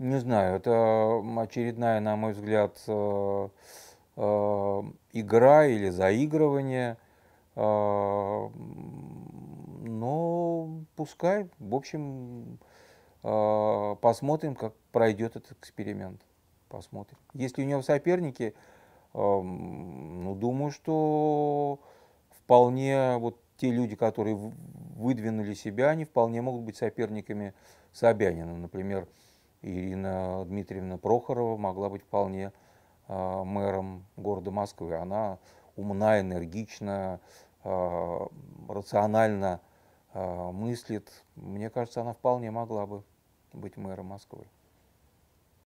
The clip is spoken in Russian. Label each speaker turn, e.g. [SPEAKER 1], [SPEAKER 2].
[SPEAKER 1] Не знаю, это очередная, на мой взгляд, э, э, игра или заигрывание. Э, Но ну, пускай, в общем, посмотрим, как пройдет этот эксперимент. Посмотрим. Если у него соперники, ну, думаю, что вполне вот те люди, которые выдвинули себя, они вполне могут быть соперниками Собянина. Например, Ирина Дмитриевна Прохорова могла быть вполне а, мэром города Москвы. Она умна, энергична, а, рационально а, мыслит. Мне кажется, она вполне могла бы быть мэром Москвы.